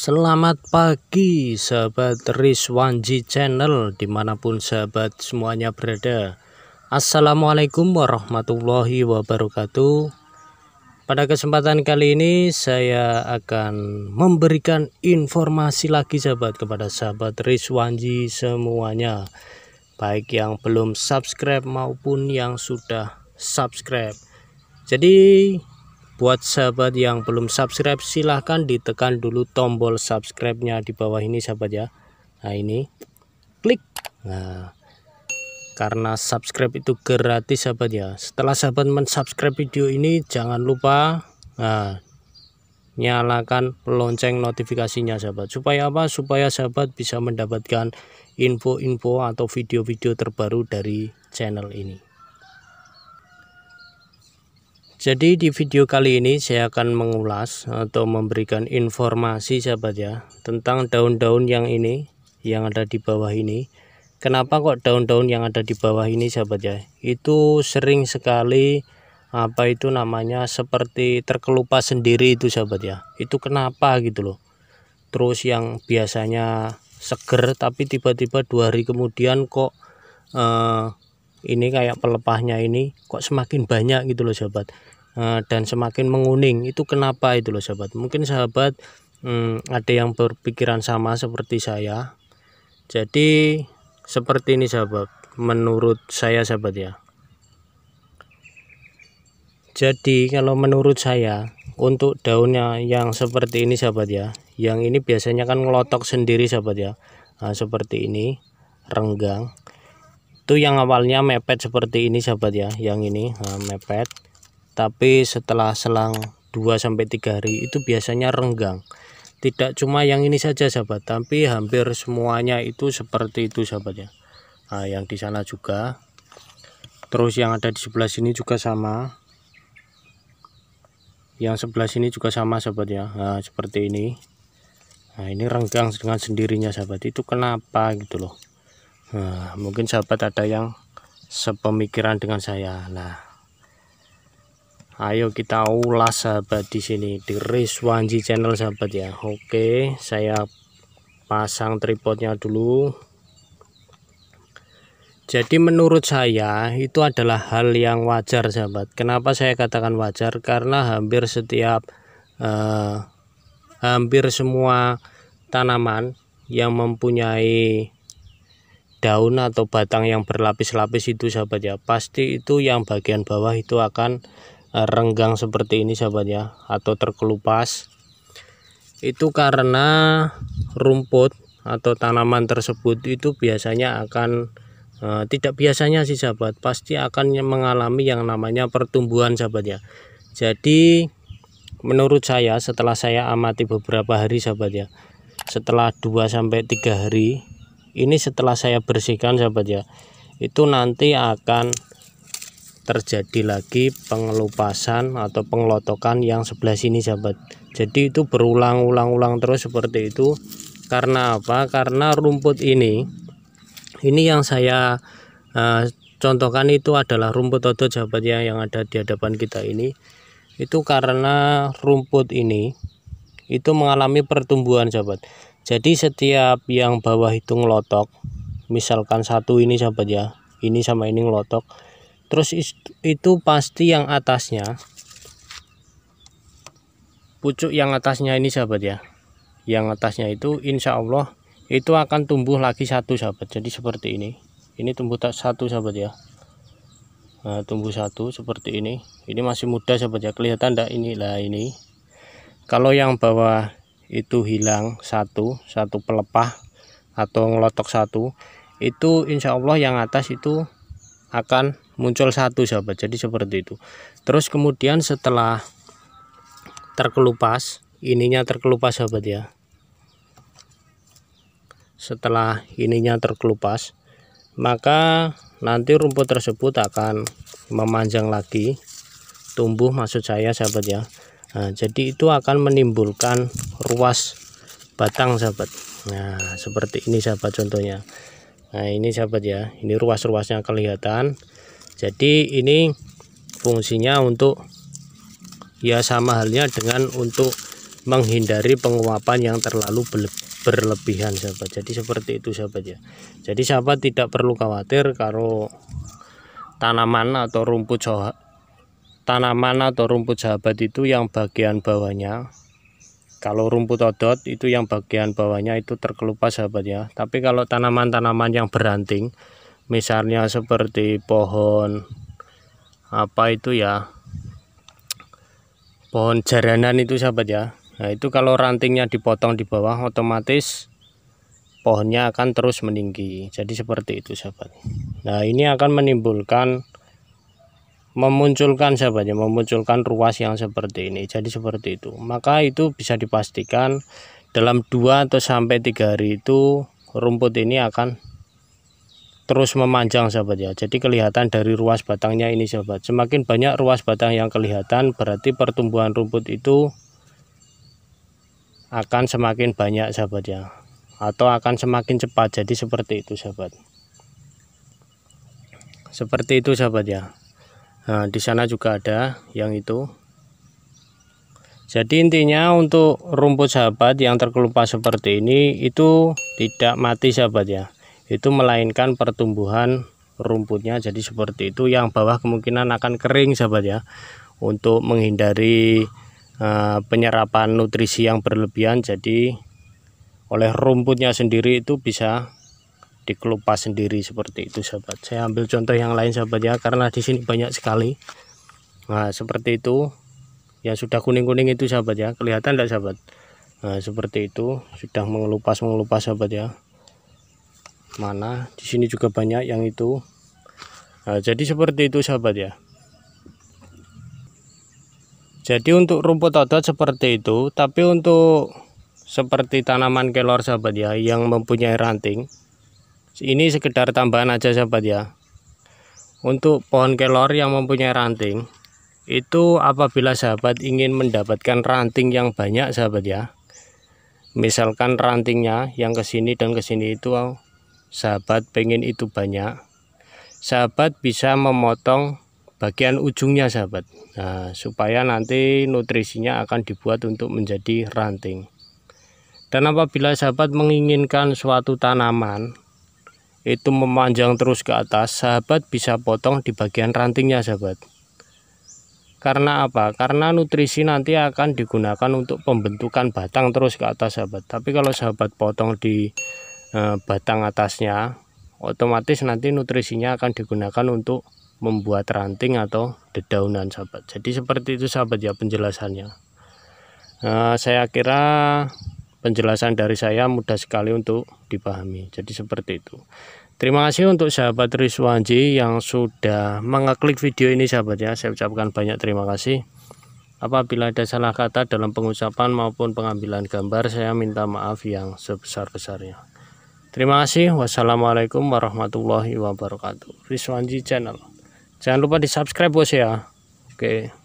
Selamat pagi sahabat Rizwanji Channel dimanapun sahabat semuanya berada Assalamualaikum warahmatullahi wabarakatuh Pada kesempatan kali ini saya akan memberikan informasi lagi sahabat kepada sahabat Rizwanji semuanya Baik yang belum subscribe maupun yang sudah subscribe Jadi Buat sahabat yang belum subscribe silahkan ditekan dulu tombol subscribe-nya di bawah ini sahabat ya. Nah ini klik. Nah karena subscribe itu gratis sahabat ya. Setelah sahabat mensubscribe video ini jangan lupa nah, nyalakan lonceng notifikasinya sahabat. Supaya apa? Supaya sahabat bisa mendapatkan info-info atau video-video terbaru dari channel ini. Jadi di video kali ini saya akan mengulas atau memberikan informasi sahabat ya tentang daun-daun yang ini yang ada di bawah ini. Kenapa kok daun-daun yang ada di bawah ini sahabat ya? Itu sering sekali apa itu namanya seperti terkelupas sendiri itu sahabat ya. Itu kenapa gitu loh. Terus yang biasanya seger tapi tiba-tiba dua hari kemudian kok eh, ini kayak pelepahnya ini kok semakin banyak gitu loh sahabat eh, dan semakin menguning itu kenapa itu loh sahabat mungkin sahabat hmm, ada yang berpikiran sama seperti saya jadi seperti ini sahabat menurut saya sahabat ya jadi kalau menurut saya untuk daunnya yang seperti ini sahabat ya yang ini biasanya kan ngelotok sendiri sahabat ya nah, seperti ini renggang itu yang awalnya mepet seperti ini sahabat ya yang ini nah, mepet tapi setelah selang 2-3 hari itu biasanya renggang tidak cuma yang ini saja sahabat tapi hampir semuanya itu seperti itu sahabat ya nah, yang di sana juga terus yang ada di sebelah sini juga sama yang sebelah sini juga sama sahabat ya nah, seperti ini nah ini renggang dengan sendirinya sahabat itu kenapa gitu loh Nah, mungkin sahabat ada yang sepemikiran dengan saya. Nah, ayo kita ulas sahabat di sini di Rizwanji channel sahabat ya. Oke, saya pasang tripodnya dulu. Jadi menurut saya itu adalah hal yang wajar sahabat. Kenapa saya katakan wajar? Karena hampir setiap eh, hampir semua tanaman yang mempunyai daun atau batang yang berlapis-lapis itu sahabat ya pasti itu yang bagian bawah itu akan eh, renggang seperti ini sahabat ya atau terkelupas itu karena rumput atau tanaman tersebut itu biasanya akan eh, tidak biasanya sih sahabat pasti akan mengalami yang namanya pertumbuhan sahabat ya jadi menurut saya setelah saya amati beberapa hari sahabat ya setelah 2 3 hari ini setelah saya bersihkan sahabat ya itu nanti akan terjadi lagi pengelupasan atau pengelotokan yang sebelah sini sahabat jadi itu berulang-ulang-ulang terus seperti itu karena apa karena rumput ini ini yang saya uh, contohkan itu adalah rumput odot sahabat ya yang ada di hadapan kita ini itu karena rumput ini itu mengalami pertumbuhan sahabat jadi setiap yang bawah itu ngelotok misalkan satu ini sahabat ya ini sama ini ngelotok terus itu pasti yang atasnya pucuk yang atasnya ini sahabat ya yang atasnya itu insya Allah itu akan tumbuh lagi satu sahabat jadi seperti ini ini tumbuh satu sahabat ya nah, tumbuh satu seperti ini ini masih muda sahabat ya kelihatan enggak inilah ini kalau yang bawah itu hilang satu satu pelepah atau ngelotok satu itu insya Allah yang atas itu akan muncul satu sahabat jadi seperti itu terus kemudian setelah terkelupas ininya terkelupas sahabat ya setelah ininya terkelupas maka nanti rumput tersebut akan memanjang lagi tumbuh maksud saya sahabat ya nah, jadi itu akan menimbulkan ruas batang sahabat nah seperti ini sahabat contohnya nah ini sahabat ya ini ruas-ruasnya kelihatan jadi ini fungsinya untuk ya sama halnya dengan untuk menghindari penguapan yang terlalu berlebihan sahabat jadi seperti itu sahabat ya jadi sahabat tidak perlu khawatir kalau tanaman atau rumput tanaman atau rumput sahabat itu yang bagian bawahnya kalau rumput odot itu yang bagian bawahnya itu terkelupas sahabat ya tapi kalau tanaman-tanaman yang beranting misalnya seperti pohon apa itu ya pohon jaranan itu sahabat ya nah itu kalau rantingnya dipotong di bawah otomatis pohonnya akan terus meninggi jadi seperti itu sahabat nah ini akan menimbulkan memunculkan sahabatnya memunculkan ruas yang seperti ini jadi seperti itu maka itu bisa dipastikan dalam 2 atau sampai tiga hari itu rumput ini akan terus memanjang sahabat ya jadi kelihatan dari ruas batangnya ini sahabat semakin banyak ruas batang yang kelihatan berarti pertumbuhan rumput itu akan semakin banyak sahabat ya atau akan semakin cepat jadi seperti itu sahabat seperti itu sahabat ya Nah, di sana juga ada yang itu. Jadi intinya untuk rumput sahabat yang terkelupas seperti ini itu tidak mati sahabat ya. Itu melainkan pertumbuhan rumputnya jadi seperti itu yang bawah kemungkinan akan kering sahabat ya. Untuk menghindari uh, penyerapan nutrisi yang berlebihan jadi oleh rumputnya sendiri itu bisa dikelupas sendiri seperti itu sahabat saya ambil contoh yang lain sahabat ya karena di sini banyak sekali nah seperti itu yang sudah kuning-kuning itu sahabat ya kelihatan tidak sahabat nah seperti itu sudah mengelupas mengelupas sahabat ya mana di sini juga banyak yang itu nah, jadi seperti itu sahabat ya jadi untuk rumput otot seperti itu tapi untuk seperti tanaman kelor sahabat ya yang mempunyai ranting ini sekedar tambahan aja sahabat ya untuk pohon kelor yang mempunyai ranting itu apabila sahabat ingin mendapatkan ranting yang banyak sahabat ya misalkan rantingnya yang ke sini dan ke sini itu sahabat pengen itu banyak sahabat bisa memotong bagian ujungnya sahabat nah, supaya nanti nutrisinya akan dibuat untuk menjadi ranting dan apabila sahabat menginginkan suatu tanaman itu memanjang terus ke atas sahabat bisa potong di bagian rantingnya sahabat karena apa karena nutrisi nanti akan digunakan untuk pembentukan batang terus ke atas sahabat tapi kalau sahabat potong di e, batang atasnya otomatis nanti nutrisinya akan digunakan untuk membuat ranting atau dedaunan sahabat jadi seperti itu sahabat ya penjelasannya e, saya kira penjelasan dari saya mudah sekali untuk dipahami. Jadi seperti itu. Terima kasih untuk sahabat Rizwanji yang sudah mengeklik video ini sahabatnya. Saya ucapkan banyak terima kasih. Apabila ada salah kata dalam pengucapan maupun pengambilan gambar, saya minta maaf yang sebesar-besarnya. Terima kasih. Wassalamualaikum warahmatullahi wabarakatuh. Rizwanji Channel. Jangan lupa di subscribe bos ya. Oke. Okay.